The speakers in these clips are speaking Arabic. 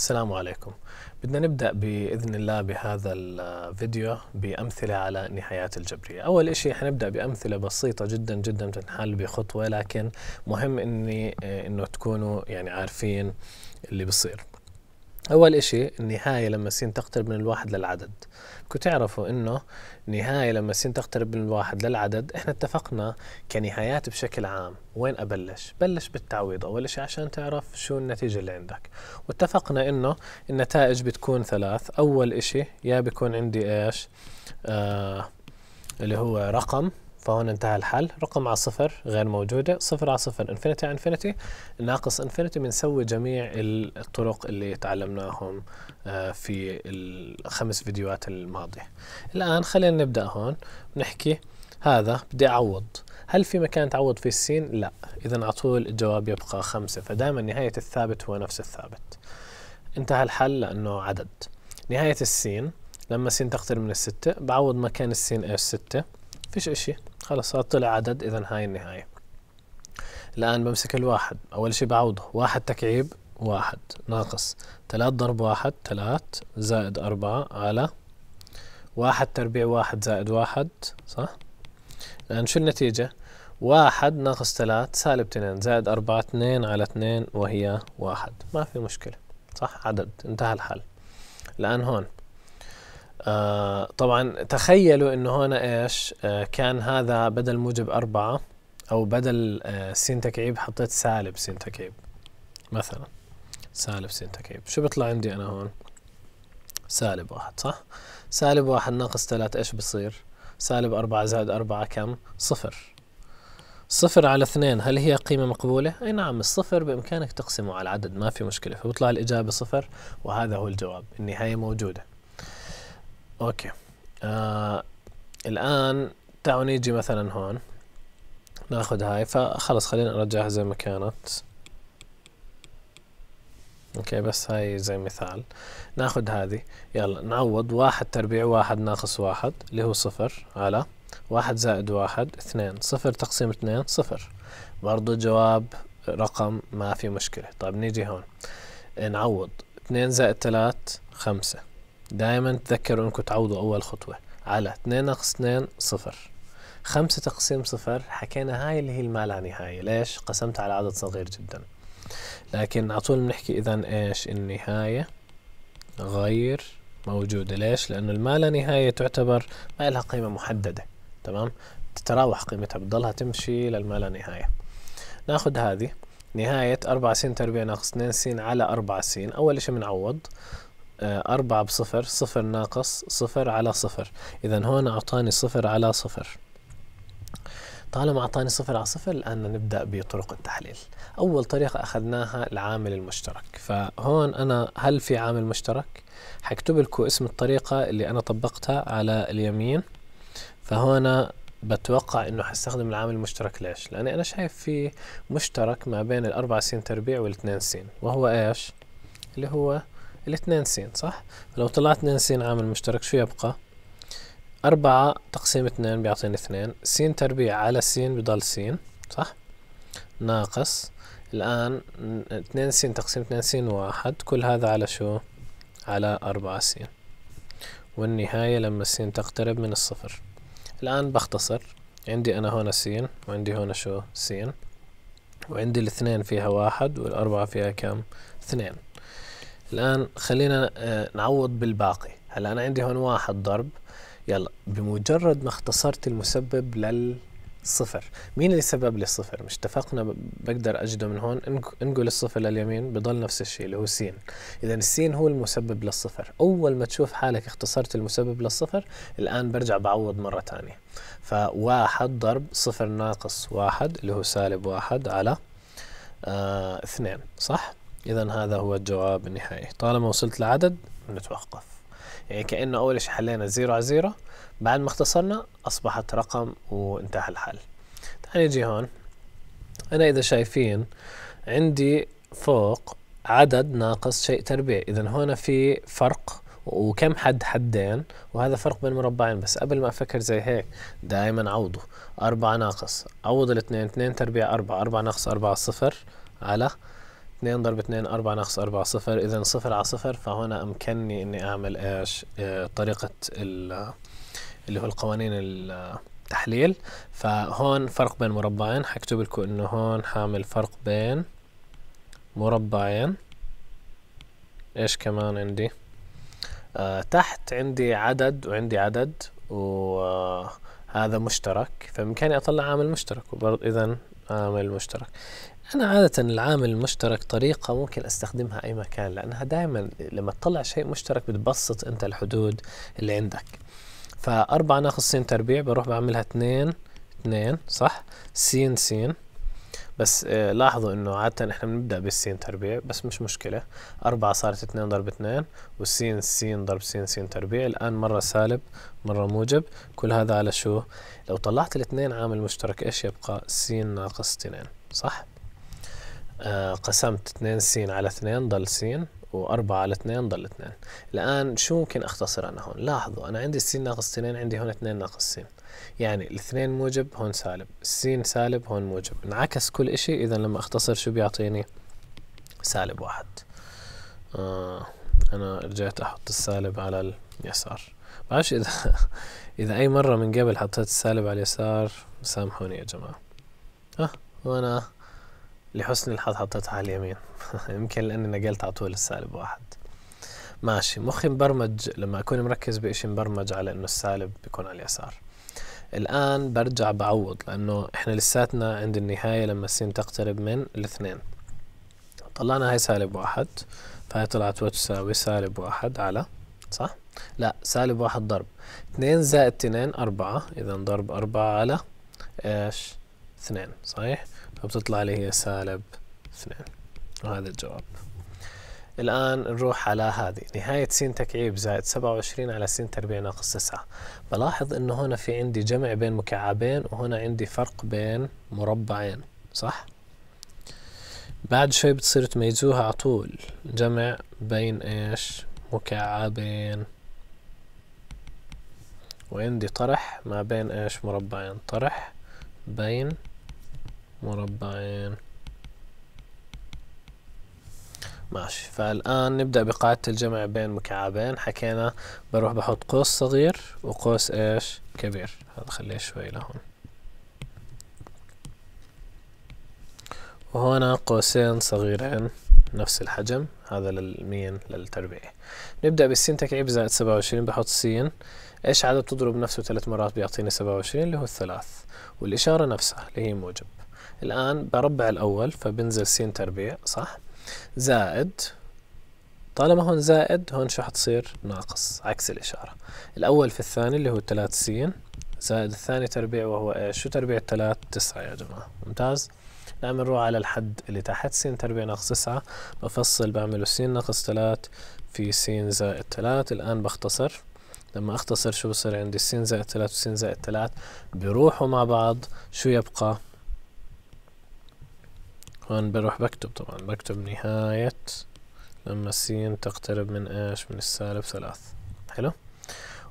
السلام عليكم بدنا نبدأ بإذن الله بهذا الفيديو بأمثلة على النهايات الجبرية أول شيء حنبدأ بأمثلة بسيطة جدا جدا تنحل بخطوة لكن مهم إني آه، إنه تكونوا يعني عارفين اللي بصير أول إشي النهاية لما السين تقترب من الواحد للعدد بدكم تعرفوا إنه النهاية لما السين تقترب من الواحد للعدد إحنا اتفقنا كنهايات بشكل عام وين أبلش؟ بلش بالتعويض أول إشي عشان تعرف شو النتيجة اللي عندك واتفقنا إنه النتائج بتكون ثلاث أول إشي يا بيكون عندي إيش آه اللي هو رقم فهون انتهى الحل رقم على صفر غير موجودة صفر على صفر انفينيتي على انفينيتي ناقص انفينيتي بنسوي جميع الطرق اللي تعلمناهم آه، في الخمس فيديوهات الماضية الآن خلينا نبدأ هون نحكي هذا بدي أعوض هل في مكان تعوض فيه السين؟ لا إذا على طول الجواب يبقى خمسة فدائما نهاية الثابت هو نفس الثابت انتهى الحل لأنه عدد نهاية السين لما السين تقترب من الستة بعوض مكان السين ايش ستة فيش اشي خلص صار طلع عدد اذا هاي النهاية الان بمسك الواحد اول شي بعوضه واحد تكعيب واحد ناقص ثلاث ضرب واحد ثلاث زائد أربعة على واحد تربيع واحد زائد واحد صح الآن شو النتيجة واحد ناقص ثلاث سالب اثنين زائد أربعة اثنين على اثنين وهي واحد ما في مشكلة صح عدد انتهى الحل الآن هون آه طبعا تخيلوا انه هنا ايش آه كان هذا بدل موجب أربعة أو بدل آه سين تكعيب حطيت سالب سين تكعيب مثلا سالب سين تكعيب شو بيطلع عندي أنا هون سالب واحد صح سالب واحد ناقص ثلاثة ايش بصير سالب أربعة زائد أربعة كم صفر صفر على اثنين هل هي قيمة مقبولة؟ أي نعم الصفر بإمكانك تقسمه على عدد ما في مشكلة فبطلع الإجابة صفر وهذا هو الجواب النهاية موجودة اوكي آه الان تعالوا نيجي مثلا هون ناخذ هاي فخلص خلينا نرجعها زي ما كانت اوكي بس هاي زي مثال ناخذ هذه يلا نعوض واحد تربيع واحد ناقص واحد اللي هو صفر على واحد زائد واحد اثنين صفر تقسيم اثنين صفر برضو جواب رقم ما في مشكلة طيب نيجي هون نعوض اثنين زائد ثلاث خمسة دائما تذكروا انكم تعوضوا اول خطوه على 2 ناقص 2 صفر 5 تقسيم صفر حكينا هاي اللي هي المال نهايه ليش قسمت على عدد صغير جدا لكن على طول بنحكي اذا ايش النهايه غير موجوده ليش لانه المال نهايه تعتبر ما لها قيمه محدده تمام تتراوح قيمتها بتضلها تمشي للما لا نهايه ناخذ هذه نهاية 4 س تربيع ناقص 2 س على 4 س أول شيء بنعوض آه، أربعة بصفر صفر ناقص صفر على صفر إذا هون أعطاني صفر على صفر طالما أعطاني صفر على صفر الآن نبدأ بطرق التحليل أول طريقة أخذناها العامل المشترك فهون أنا هل في عامل مشترك؟ حكتب لكم اسم الطريقة اللي أنا طبقتها على اليمين فهنا بتوقع انه حستخدم العامل المشترك ليش؟ لاني انا شايف في مشترك ما بين الاربع سين تربيع والاثنين سين وهو ايش؟ اللي هو الاثنين سين صح لو طلعت اثنين سين عامل مشترك شو يبقى أربعة تقسيم اثنين بيعطيني اثنين سين تربيع على سين بضل سين صح ناقص الآن اثنين سين تقسيم اثنين سين واحد كل هذا على شو على أربعة سين والنهاية لما السين تقترب من الصفر الآن بختصر عندي أنا هنا سين وعندي هنا شو سين وعندي الاثنين فيها واحد والأربعة فيها كم اثنين الآن خلينا آه، نعوض بالباقي هلا أنا عندي هون واحد ضرب يلا بمجرد ما اختصرت المسبب للصفر مين اللي سبب لي الصفر مش اتفقنا بقدر أجده من هون انقل الصفر لليمين بضل نفس الشيء اللي هو سين إذا السين هو المسبب للصفر أول ما تشوف حالك اختصرت المسبب للصفر الآن برجع بعوض مرة ثانية فواحد ضرب صفر ناقص واحد اللي هو سالب واحد على آه اثنين صح؟ إذا هذا هو الجواب النهائي طالما وصلت لعدد نتوقف يعني كأنه أول شيء حلينا زيرو على زيرو بعد ما اختصرنا أصبحت رقم وانتهى الحل تعال نجي هون أنا إذا شايفين عندي فوق عدد ناقص شيء تربيع إذا هنا في فرق وكم حد حدين وهذا فرق بين مربعين بس قبل ما أفكر زي هيك دائما عوضه أربعة ناقص عوض الاثنين اثنين تربيع أربعة أربعة ناقص أربعة صفر على 2 ضرب 2 4 ناقص 4 0 إذا 0 على 0 فهنا أمكنني إني أعمل إيش آه، طريقة اللي هو القوانين التحليل فهون فرق بين مربعين حكتب لكم إنه هون حامل فرق بين مربعين إيش كمان عندي آه تحت عندي عدد وعندي عدد وهذا آه، مشترك فبإمكاني أطلع عامل مشترك وبرضه إذا عامل مشترك أنا عادة العامل المشترك طريقة ممكن أستخدمها أي مكان لأنها دائما لما تطلع شيء مشترك بتبسط أنت الحدود اللي عندك فأربعة ناخذ سين تربيع بروح بعملها اتنين اتنين صح سين سين بس آه لاحظوا انه عادة احنا بنبدأ بالسين تربيع بس مش مشكلة أربعة صارت اتنين ضرب اتنين والسين سين ضرب سين سين تربيع الآن مرة سالب مرة موجب كل هذا على شو؟ لو طلعت الاتنين عامل مشترك ايش يبقى؟ سين ناقص اتنين صح؟ آه قسمت 2 س على 2 ضل س و4 على 2 ضل 2 الآن شو ممكن أختصر أنا هون لاحظوا أنا عندي س ناقص 2 عندي هون 2 ناقص س يعني الاثنين موجب هون سالب السين سالب هون موجب انعكس كل إشي إذا لما أختصر شو بيعطيني سالب واحد آه أنا رجعت أحط السالب على اليسار بعرفش إذا إذا أي مرة من قبل حطيت السالب على اليسار سامحوني يا جماعة ها آه وأنا لحسن الحظ حطيتها على اليمين يمكن لاني نقلت على طول السالب واحد ماشي مخي مبرمج لما اكون مركز بشيء مبرمج على انه السالب بيكون على اليسار الان برجع بعوض لانه احنا لساتنا عند النهايه لما السين تقترب من الاثنين طلعنا هاي سالب واحد فهي طلعت وتساوي سالب واحد على صح لا سالب واحد ضرب اثنين زائد اثنين اربعة اذا ضرب اربعة على ايش اثنين صحيح فبتطلع لي هي سالب اثنين وهذا الجواب الآن نروح على هذه نهاية س تكعيب زائد 27 على س تربيع ناقص 9 بلاحظ إنه هنا في عندي جمع بين مكعبين وهنا عندي فرق بين مربعين صح؟ بعد شوي بتصير تميزوها على طول جمع بين إيش؟ مكعبين وعندي طرح ما بين إيش مربعين طرح بين مربعين ماشي فالآن نبدأ بقاعدة الجمع بين مكعبين حكينا بروح بحط قوس صغير وقوس ايش كبير هذا خليه شوي لهون وهنا قوسين صغيرين نفس الحجم هذا للمين للتربيع نبدأ بالسين تكعيب زائد سبعة وعشرين بحط سين ايش عدد تضرب نفسه ثلاث مرات بيعطيني سبعة وعشرين اللي هو الثلاث والإشارة نفسها اللي هي موجب الآن بربع الأول فبنزل س تربيع صح زائد طالما هون زائد هون شو حتصير ناقص عكس الإشارة الأول في الثاني اللي هو 3 س زائد الثاني تربيع وهو ايش شو تربيع 3 9 يا جماعة ممتاز الآن نعم، بنروح على الحد اللي تحت س تربيع ناقص 9 بفصل بعمله س ناقص 3 في س زائد 3 الآن بختصر لما اختصر شو بصير عندي س زائد 3 وس زائد 3 بيروحوا مع بعض شو يبقى وأنا بروح بكتب طبعا بكتب نهاية لما السين تقترب من ايش من السالب ثلاث حلو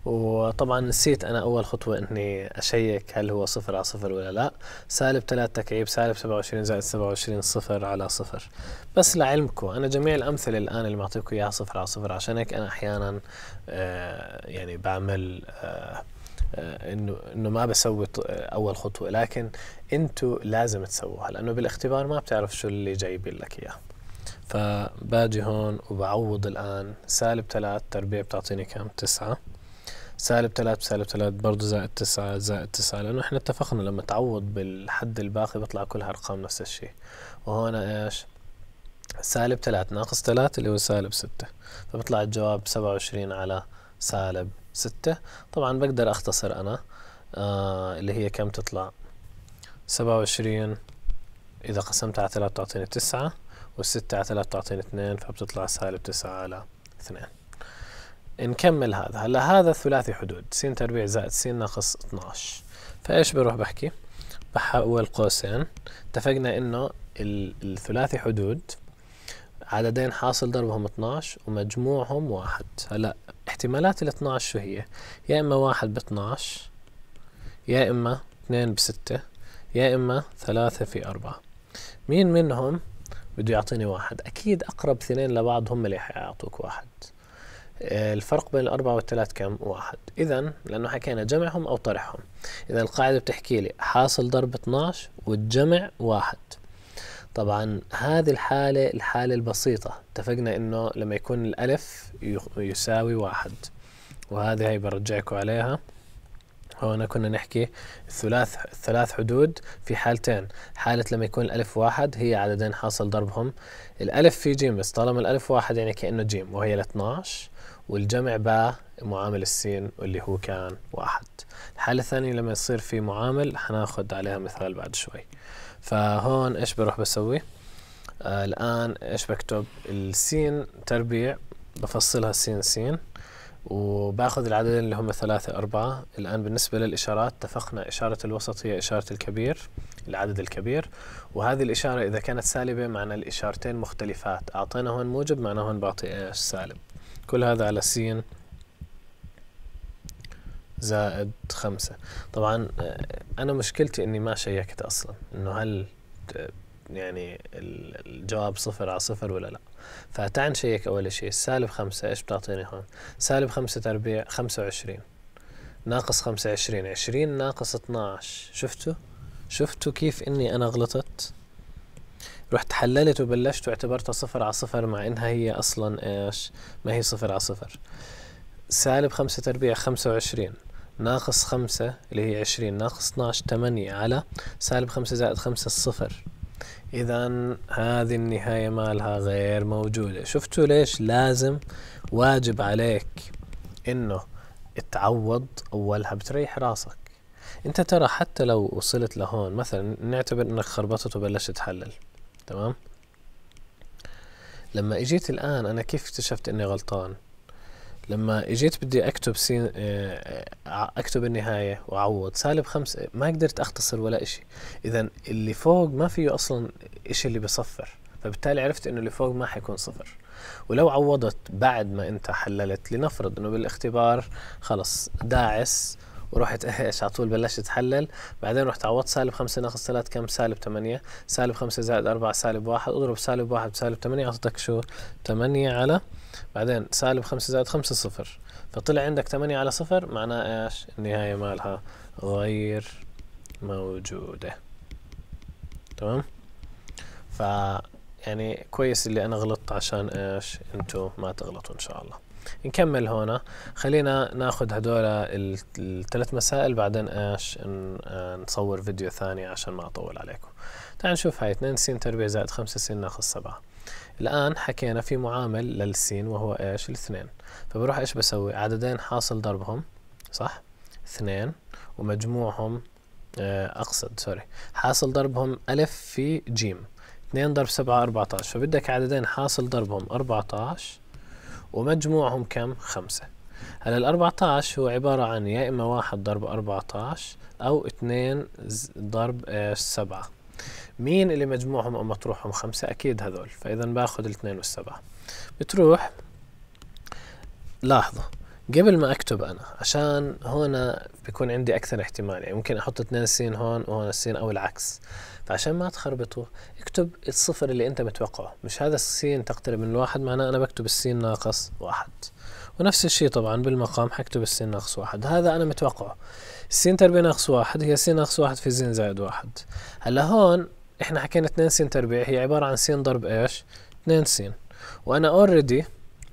وطبعا نسيت انا اول خطوة اني اشيك هل هو صفر على صفر ولا لا سالب ثلاث تكعيب سالب سبعة وعشرين زائد سبعة وعشرين صفر على صفر بس لعلمكم انا جميع الامثلة الان اللي معطيكم اياها صفر على صفر عشان هيك انا احيانا آه، يعني بعمل آه، آه، انه انه ما بسوي اول خطوه لكن انتو لازم تسووها لانه بالاختبار ما بتعرف شو اللي جايبين لك اياه فباجي هون وبعوض الان سالب 3 تربيع بتعطيني كم 9 سالب 3 سالب 3 برضه زائد 9 زائد 9 لانه احنا اتفقنا لما تعوض بالحد الباقي بيطلع كلها ارقام نفس الشيء وهنا ايش سالب 3 ناقص 3 اللي هو سالب 6 فبطلع الجواب 27 على سالب 6 طبعا بقدر اختصر انا آه اللي هي كم تطلع سبعة وعشرين إذا قسمت على ثلاثة تعطيني تسعة والستة على ثلاثة تعطيني اثنين فبتطلع سالب تسعة على اثنين نكمل هذا هلا هذا ثلاثي حدود س تربيع زائد س ناقص 12 فايش بروح بحكي بحول قوسين اتفقنا انه الثلاثي حدود عددين حاصل ضربهم 12 ومجموعهم واحد هلا احتمالات ال 12 شو هي يا اما واحد ب 12 يا اما اثنين بستة يا إما ثلاثة في أربعة مين منهم بده يعطيني واحد أكيد أقرب اثنين لبعض هم اللي حيعطوك واحد آه، الفرق بين الأربعة والثلاث كم؟ واحد إذا لأنه حكينا جمعهم أو طرحهم إذا القاعدة بتحكي لي حاصل ضرب 12 والجمع واحد طبعا هذه الحالة الحالة البسيطة اتفقنا إنه لما يكون الألف يساوي واحد وهذه هي برجعكم عليها هون كنا نحكي الثلاث الثلاث حدود في حالتين حالة لما يكون الألف واحد هي عددين حاصل ضربهم الألف في جيم بس طالما الألف واحد يعني كأنه جيم وهي ال 12 والجمع باء معامل السين واللي هو كان واحد الحالة الثانية لما يصير في معامل حناخد عليها مثال بعد شوي فهون ايش بروح بسوي آه الآن ايش بكتب السين تربيع بفصلها سين سين وباخذ العددين اللي هم ثلاثة أربعة الآن بالنسبة للإشارات اتفقنا إشارة الوسط هي إشارة الكبير العدد الكبير وهذه الإشارة إذا كانت سالبة معنى الإشارتين مختلفات أعطينا هون موجب معنى هون بعطي إيش سالب كل هذا على سين زائد خمسة طبعا آه، أنا مشكلتي إني ما شيكت أصلا إنه هل يعني الجواب صفر على صفر ولا لا فتعال نشيك أول شيء سالب خمسة إيش بتعطيني هون سالب خمسة تربيع خمسة وعشرين ناقص خمسة عشرين عشرين ناقص اتناش شفتوا شفتوا كيف إني أنا غلطت رحت حللت وبلشت واعتبرتها صفر على صفر مع إنها هي أصلا إيش ما هي صفر على صفر سالب خمسة تربيع خمسة وعشرين ناقص خمسة اللي هي عشرين ناقص 12 تمانية على سالب خمسة زائد خمسة الصفر اذا هذه النهاية مالها غير موجودة شفتوا ليش لازم واجب عليك انه تعوض اولها بتريح راسك انت ترى حتى لو وصلت لهون مثلا نعتبر انك خربطت وبلشت تحلل تمام لما اجيت الان انا كيف اكتشفت اني غلطان لما اجيت بدي اكتب سين آه، آه، اكتب النهايه واعوض سالب خمسه ما قدرت اختصر ولا اشي اذا اللي فوق ما فيه اصلا اشي اللي بصفر فبالتالي عرفت انه اللي فوق ما حيكون صفر ولو عوضت بعد ما انت حللت لنفرض انه بالاختبار خلص داعس ورحت إيه، ايش على طول بلشت تحلل بعدين رحت عوضت سالب 5 ناقص 3 كم سالب 8 سالب 5 زائد 4 سالب 1 اضرب سالب 1 بسالب 8 اعطتك شو 8 على بعدين سالب 5 زائد 5 صفر فطلع عندك 8 على صفر معناه ايش النهايه مالها غير موجوده تمام ف يعني كويس اللي انا غلطت عشان ايش انتوا ما تغلطوا ان شاء الله نكمل هنا خلينا ناخذ هدول الثلاث مسائل بعدين ايش آه، نصور فيديو ثاني عشان ما اطول عليكم تعال نشوف هاي 2 س تربيع زائد 5 س ناقص 7 الآن حكينا في معامل للسين وهو ايش الاثنين فبروح ايش بسوي عددين حاصل ضربهم صح اثنين ومجموعهم آه، اقصد سوري حاصل ضربهم الف في جيم 2 ضرب 7 14 فبدك عددين حاصل ضربهم 14 ومجموعهم كم؟ خمسة هلا ال 14 هو عبارة عن يا إما واحد ضرب 14 أو اثنين ضرب آه، سبعة مين اللي مجموعهم أو مطروحهم خمسة؟ أكيد هذول فإذا باخذ الاثنين والسبعة بتروح لاحظوا قبل ما أكتب أنا عشان هون بيكون عندي أكثر احتمال يعني ممكن أحط اثنين سين هون وهون سين أو العكس فعشان ما تخربطوا اكتب الصفر اللي انت متوقعه مش هذا السين تقترب من الواحد معناه انا بكتب السين ناقص واحد ونفس الشيء طبعا بالمقام حكتب السين ناقص واحد هذا انا متوقعه السين تربيع ناقص واحد هي سين ناقص واحد في زين زائد واحد هلا هون احنا حكينا 2 سين تربيع هي عبارة عن سين ضرب ايش 2 سين وانا اوريدي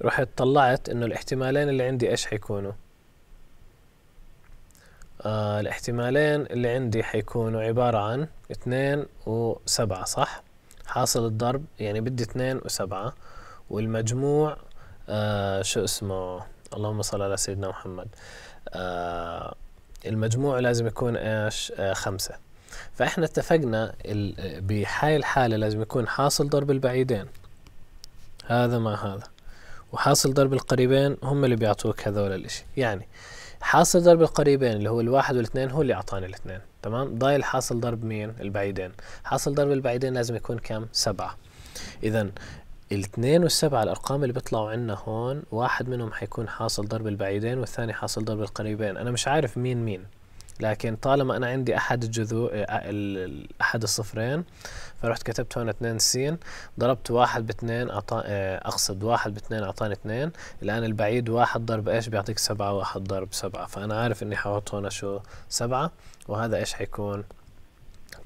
رحت طلعت انه الاحتمالين اللي عندي ايش حيكونوا آه، الاحتمالين اللي عندي حيكونوا عبارة عن اثنين وسبعة صح حاصل الضرب يعني بدي اثنين وسبعة والمجموع آه شو اسمه اللهم صل على سيدنا محمد آه المجموع لازم يكون ايش آه خمسة فاحنا اتفقنا بهاي الحالة لازم يكون حاصل ضرب البعيدين هذا ما هذا وحاصل ضرب القريبين هم اللي بيعطوك هذول الاشي يعني حاصل ضرب القريبين اللي هو الواحد والاثنين هو اللي اعطاني الاثنين تمام ضايل حاصل ضرب مين البعيدين حاصل ضرب البعيدين لازم يكون كم سبعة اذا الاثنين والسبعة الأرقام اللي بيطلعوا عنا هون واحد منهم حيكون حاصل ضرب البعيدين والثاني حاصل ضرب القريبين أنا مش عارف مين مين لكن طالما أنا عندي أحد الجذور أحد الصفرين فرحت كتبت هون اثنين سين ضربت واحد باثنين أعطا... آه، أقصد واحد باثنين أعطاني اثنين الآن البعيد واحد ضرب إيش بيعطيك سبعة واحد ضرب سبعة فأنا عارف إني حاحط هون شو سبعة وهذا إيش حيكون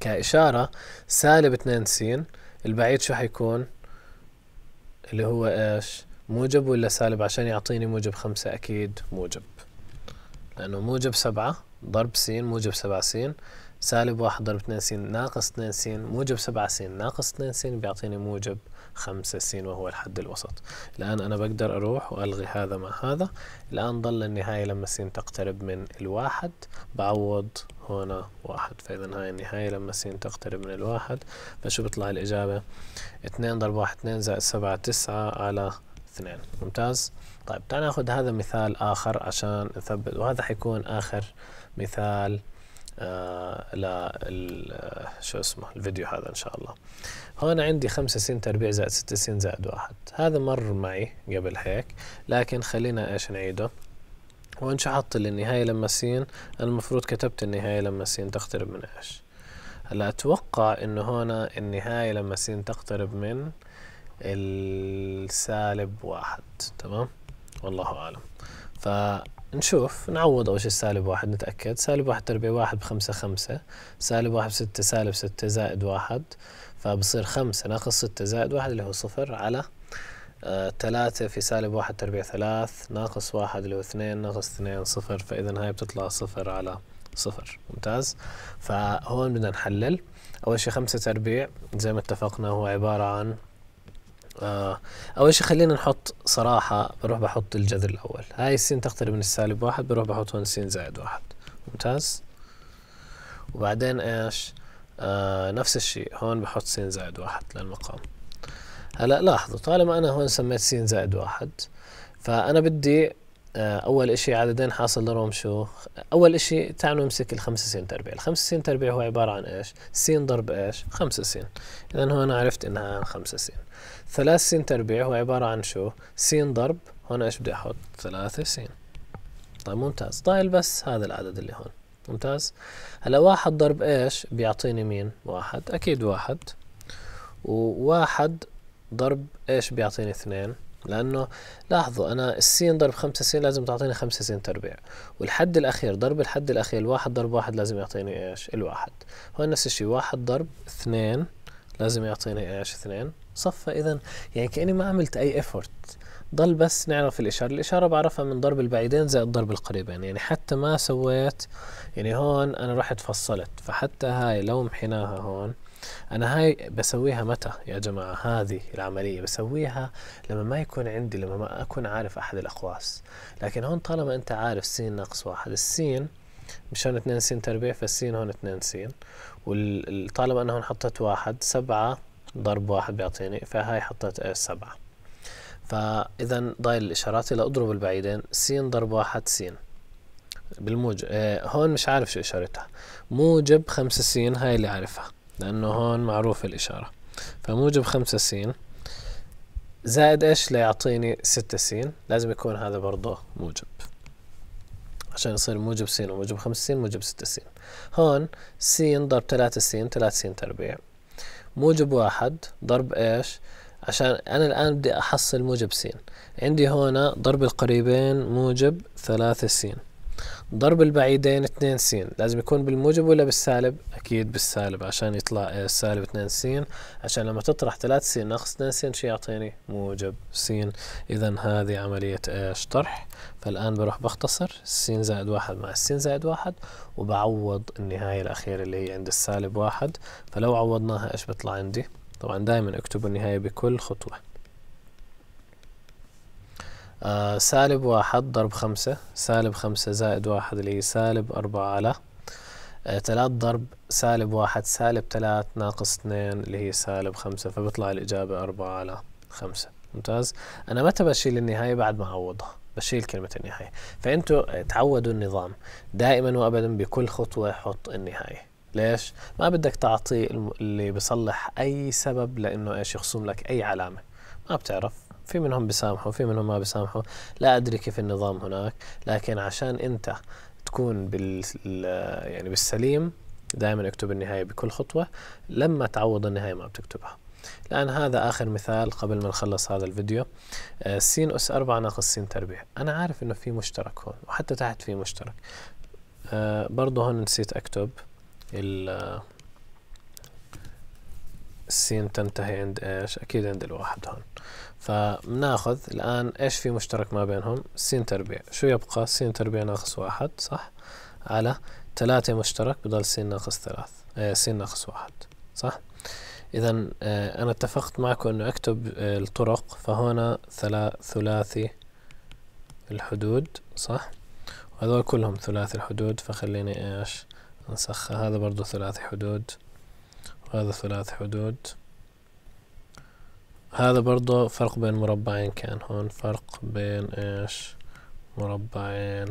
كإشارة سالب اثنين سين البعيد شو حيكون اللي هو إيش موجب ولا سالب عشان يعطيني موجب خمسة أكيد موجب لأنه موجب سبعة ضرب سين موجب سبعة سين سالب واحد ضرب اثنين س ناقص اثنين س موجب سبعة س ناقص اثنين س بيعطيني موجب خمسة س وهو الحد الوسط الآن أنا بقدر أروح وألغي هذا مع هذا الآن ضل النهاية لما س تقترب من الواحد بعوض هنا واحد فإذا هاي النهاية لما س تقترب من الواحد فشو بطلع الإجابة اثنين ضرب واحد اثنين زائد سبعة تسعة على اثنين ممتاز طيب تعال ناخذ هذا مثال آخر عشان نثبت وهذا حيكون آخر مثال آه، لل آه، شو اسمه الفيديو هذا ان شاء الله هون عندي 5 س تربيع زائد 6 س زائد واحد هذا مر معي قبل هيك لكن خلينا ايش نعيده وان شحطت النهايه لما س المفروض كتبت النهايه لما س تقترب من ايش هلا اتوقع انه هون النهايه لما س تقترب من السالب واحد تمام والله اعلم ف نشوف نعوض أول شيء سالب واحد نتأكد سالب واحد تربيع واحد بخمسة خمسة سالب واحد بستة سالب ستة زائد واحد فبصير خمسة ناقص ستة زائد واحد اللي هو صفر على آه ثلاثة في سالب واحد تربيع ثلاث ناقص واحد اللي هو اثنين ناقص اثنين صفر فإذا هاي بتطلع صفر على صفر ممتاز فهون بدنا نحلل أول شيء خمسة تربيع زي ما اتفقنا هو عبارة عن آه اول شيء خلينا نحط صراحه بروح بحط الجذر الاول هاي السين تقترب من السالب واحد بروح بحط هون سين زائد واحد ممتاز وبعدين ايش آه نفس الشيء هون بحط سين زائد واحد للمقام هلا لاحظوا طالما انا هون سميت سين زائد واحد فانا بدي آه اول اشي عددين حاصل لهم شو اول اشي تعالوا نمسك الخمسة سين تربيع الخمسة سين تربيع هو عبارة عن ايش س ضرب ايش خمسة سين اذا هون عرفت انها خمسة سين ثلاث سين تربيع هو عبارة عن شو سين ضرب هون ايش بدي احط ثلاثة سين طيب ممتاز ضايل بس هذا العدد اللي هون ممتاز هلا واحد ضرب ايش بيعطيني مين واحد اكيد واحد وواحد ضرب ايش بيعطيني اثنين لانه لاحظوا انا السين ضرب خمسة سين لازم تعطيني خمسة سين تربيع والحد الاخير ضرب الحد الاخير واحد ضرب واحد لازم يعطيني ايش الواحد هون نفس الشيء واحد ضرب اثنين لازم يعطيني ايش اثنين صفى اذا يعني كاني ما عملت اي ايفورت ضل بس نعرف الاشاره الاشاره بعرفها من ضرب البعيدين زائد ضرب القريبين يعني حتى ما سويت يعني هون انا رحت فصلت فحتى هاي لو محيناها هون انا هاي بسويها متى يا جماعه هذه العمليه بسويها لما ما يكون عندي لما ما اكون عارف احد الاقواس لكن هون طالما انت عارف س ناقص واحد السين مش هون 2 س تربيع فالسين هون 2 س وطالما انا هون حطيت واحد سبعة ضرب واحد بيعطيني فهاي حطيت ايش سبعة فاذا ضايل الاشارات يلا اضرب البعيدين سين ضرب واحد سين بالموجب إيه هون مش عارف شو اشارتها موجب خمسة سين هاي اللي عارفها لانه هون معروف الاشارة فموجب خمسة سين زائد ايش ليعطيني ستة سين لازم يكون هذا برضه موجب عشان يصير موجب سين وموجب خمسة سين موجب ستة سين هون سين ضرب ثلاثة سين ثلاثة سين تربيع موجب واحد ضرب ايش عشان انا الان بدي احصل موجب س عندي هنا ضرب القريبين موجب ثلاثة س ضرب البعيدين 2 س لازم يكون بالموجب ولا بالسالب اكيد بالسالب عشان يطلع سالب 2 س عشان لما تطرح 3 س ناقص 2 س شو يعطيني موجب س اذا هذه عملية ايش طرح فالان بروح بختصر س زائد 1 مع س زائد 1 وبعوض النهاية الاخيرة اللي هي عند السالب 1 فلو عوضناها ايش بيطلع عندي طبعا دائما اكتبوا النهاية بكل خطوة آه سالب واحد ضرب خمسة سالب خمسة زائد واحد اللي هي سالب أربعة على آه ثلاث ضرب سالب واحد سالب ثلاث ناقص اثنين اللي هي سالب خمسة فبطلع الإجابة أربعة على خمسة ممتاز أنا متى بشيل النهاية بعد ما أعوضها بشيل كلمة النهاية فأنتوا تعودوا النظام دائما وأبدا بكل خطوة حط النهاية ليش؟ ما بدك تعطي اللي بصلح أي سبب لأنه إيش يخصم لك أي علامة ما بتعرف في منهم بيسامحوا في منهم ما بيسامحوا لا أدري كيف النظام هناك لكن عشان أنت تكون بال يعني بالسليم دائما اكتب النهاية بكل خطوة لما تعوض النهاية ما بتكتبها الآن هذا آخر مثال قبل ما نخلص هذا الفيديو سين أس أربعة ناقص سين تربيع أنا عارف إنه في مشترك هون وحتى تحت في مشترك أه، برضه هون نسيت أكتب ال السين تنتهي عند ايش اكيد عند الواحد هون فبناخذ الان ايش في مشترك ما بينهم سين تربيع شو يبقى سين تربيع ناقص واحد صح على ثلاثة مشترك بضل سين ناقص ثلاث آه سين ناقص واحد صح اذا آه انا اتفقت معكم انه اكتب آه الطرق فهنا ثلاثي الحدود صح وهذول كلهم ثلاثي الحدود فخليني ايش نسخها هذا برضو ثلاثي حدود هذا ثلاث حدود هذا برضو فرق بين مربعين كان هون فرق بين ايش مربعين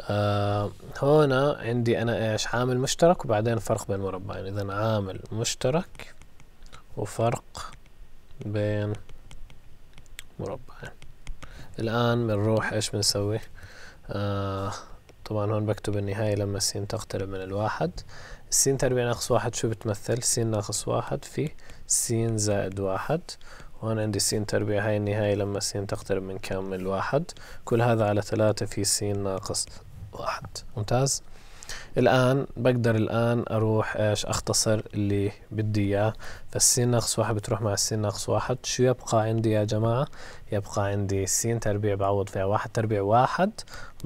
آه هنا عندي انا ايش عامل مشترك وبعدين فرق بين مربعين اذا عامل مشترك وفرق بين مربعين الان بنروح ايش بنسوي آه طبعا هون بكتب النهاية لما السين تقترب من الواحد سين تربيع ناقص واحد شو بتمثل سين ناقص واحد في سين زائد واحد وهون عندي سين تربيع هاي النهاية لما سين تقترب من كامل واحد كل هذا على ثلاثة في سين ناقص واحد ممتاز الآن بقدر الآن أروح إيش أختصر اللي بدي إياه فالسين ناقص واحد بتروح مع السين ناقص واحد شو يبقى عندي يا جماعة يبقى عندي سين تربيع بعوض فيها واحد تربيع واحد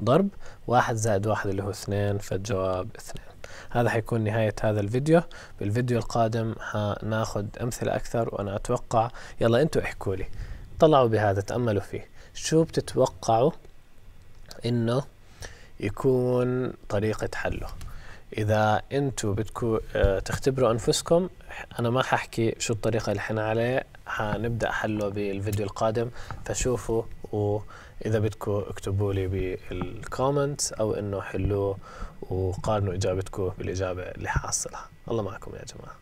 ضرب واحد زائد واحد اللي هو اثنين فالجواب اثنين هذا حيكون نهاية هذا الفيديو بالفيديو القادم هناخد أمثلة أكثر وأنا أتوقع يلا أنتوا احكوا لي طلعوا بهذا تأملوا فيه شو بتتوقعوا إنه يكون طريقة حله إذا أنتوا بدكم آه، تختبروا أنفسكم أنا ما ححكي شو الطريقة اللي حنا عليه حنبدأ حله بالفيديو القادم فشوفوا وإذا بدكم اكتبوا لي بالكومنتس أو إنه حلوه وقارنوا إجابتكم بالإجابة اللي حاصلها الله معكم يا جماعة